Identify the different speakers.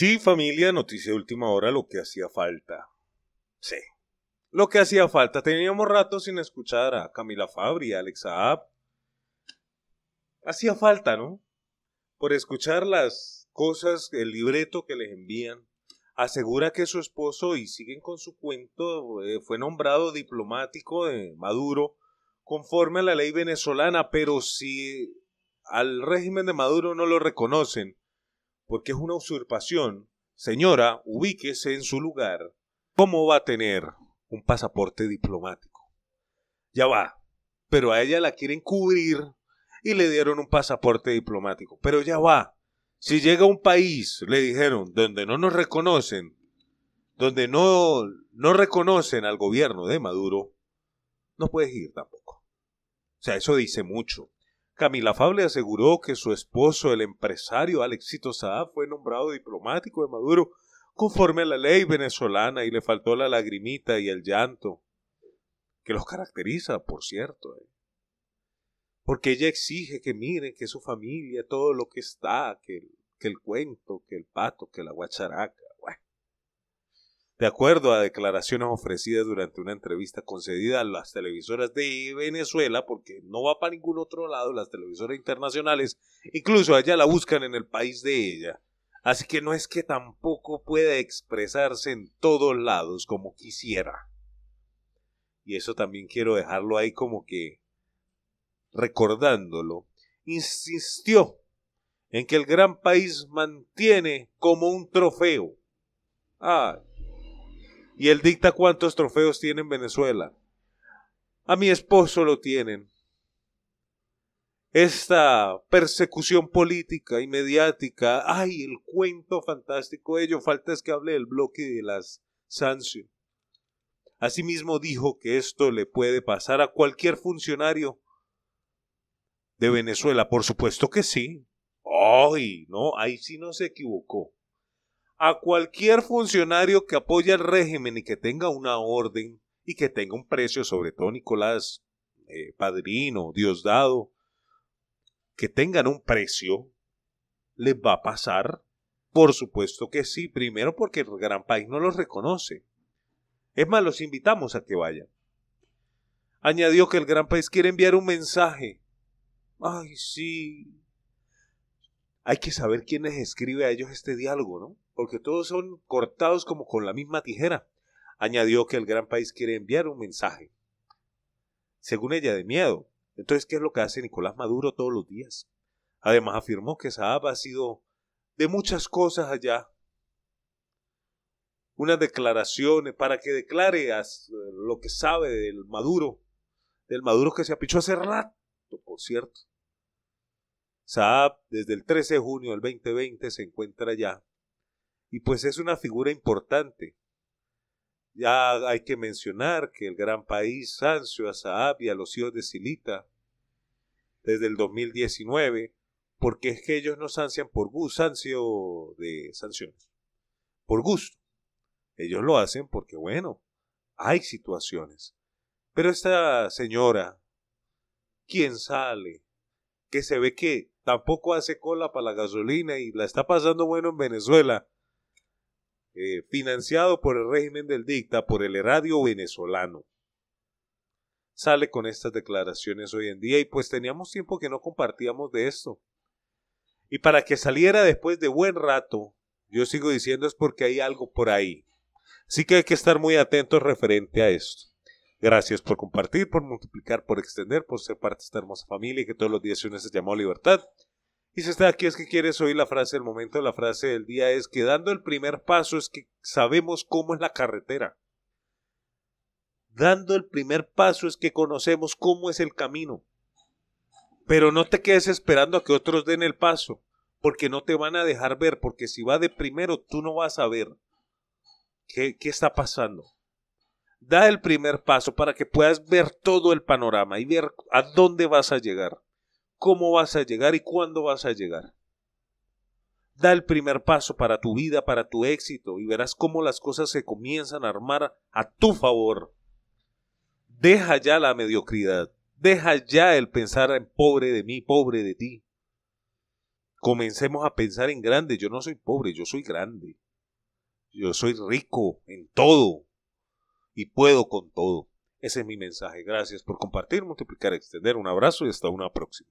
Speaker 1: Sí, familia, noticia de última hora, lo que hacía falta. Sí, lo que hacía falta. Teníamos rato sin escuchar a Camila Fabri, a Alexa Hacía falta, ¿no? Por escuchar las cosas, el libreto que les envían. Asegura que su esposo, y siguen con su cuento, eh, fue nombrado diplomático de Maduro conforme a la ley venezolana, pero si al régimen de Maduro no lo reconocen porque es una usurpación. Señora, ubíquese en su lugar. ¿Cómo va a tener un pasaporte diplomático? Ya va, pero a ella la quieren cubrir y le dieron un pasaporte diplomático. Pero ya va, si llega a un país, le dijeron, donde no nos reconocen, donde no, no reconocen al gobierno de Maduro, no puedes ir tampoco. O sea, eso dice mucho. Camila Fable aseguró que su esposo, el empresario Alexito Saab, fue nombrado diplomático de Maduro conforme a la ley venezolana y le faltó la lagrimita y el llanto, que los caracteriza, por cierto. Eh. Porque ella exige que miren que su familia, todo lo que está, que el cuento, que el pato, que la guacharaca. De acuerdo a declaraciones ofrecidas durante una entrevista concedida a las televisoras de Venezuela, porque no va para ningún otro lado, las televisoras internacionales, incluso allá la buscan en el país de ella. Así que no es que tampoco pueda expresarse en todos lados como quisiera. Y eso también quiero dejarlo ahí como que recordándolo. Insistió en que el gran país mantiene como un trofeo. Ah, y él dicta cuántos trofeos tiene en Venezuela. A mi esposo lo tienen. Esta persecución política y mediática, ay, el cuento fantástico ello, falta es que hable del bloque de las sanciones. Asimismo dijo que esto le puede pasar a cualquier funcionario de Venezuela, por supuesto que sí. Ay, no, ahí sí no se equivocó a cualquier funcionario que apoya el régimen y que tenga una orden y que tenga un precio, sobre todo Nicolás eh, Padrino, Diosdado, que tengan un precio, les va a pasar. Por supuesto que sí, primero porque el gran país no los reconoce. Es más, los invitamos a que vayan. Añadió que el gran país quiere enviar un mensaje. Ay, sí, hay que saber quiénes escribe a ellos este diálogo, ¿no? Porque todos son cortados como con la misma tijera. Añadió que el gran país quiere enviar un mensaje, según ella, de miedo. Entonces, ¿qué es lo que hace Nicolás Maduro todos los días? Además, afirmó que Saab ha sido de muchas cosas allá. Unas declaraciones para que declare eh, lo que sabe del Maduro, del Maduro que se apichó hace rato, por cierto Saab desde el 13 de junio del 2020 se encuentra allá y pues es una figura importante. Ya hay que mencionar que el gran país sanció a Saab y a los hijos de Silita desde el 2019 porque es que ellos no sancian por gusto, sancio de sanciones, por gusto. Ellos lo hacen porque, bueno, hay situaciones. Pero esta señora, ¿quién sale? que se ve que tampoco hace cola para la gasolina y la está pasando bueno en Venezuela, eh, financiado por el régimen del dicta, por el radio venezolano. Sale con estas declaraciones hoy en día y pues teníamos tiempo que no compartíamos de esto. Y para que saliera después de buen rato, yo sigo diciendo es porque hay algo por ahí. Así que hay que estar muy atentos referente a esto. Gracias por compartir, por multiplicar, por extender, por ser parte de esta hermosa familia y que todos los días se une este llamado libertad. Y si está aquí es que quieres oír la frase del momento, la frase del día es que dando el primer paso es que sabemos cómo es la carretera. Dando el primer paso es que conocemos cómo es el camino. Pero no te quedes esperando a que otros den el paso, porque no te van a dejar ver, porque si va de primero tú no vas a ver qué está pasando da el primer paso para que puedas ver todo el panorama y ver a dónde vas a llegar, cómo vas a llegar y cuándo vas a llegar. Da el primer paso para tu vida, para tu éxito y verás cómo las cosas se comienzan a armar a tu favor. Deja ya la mediocridad, deja ya el pensar en pobre de mí, pobre de ti. Comencemos a pensar en grande, yo no soy pobre, yo soy grande. Yo soy rico en todo, y puedo con todo. Ese es mi mensaje. Gracias por compartir, multiplicar, extender. Un abrazo y hasta una próxima.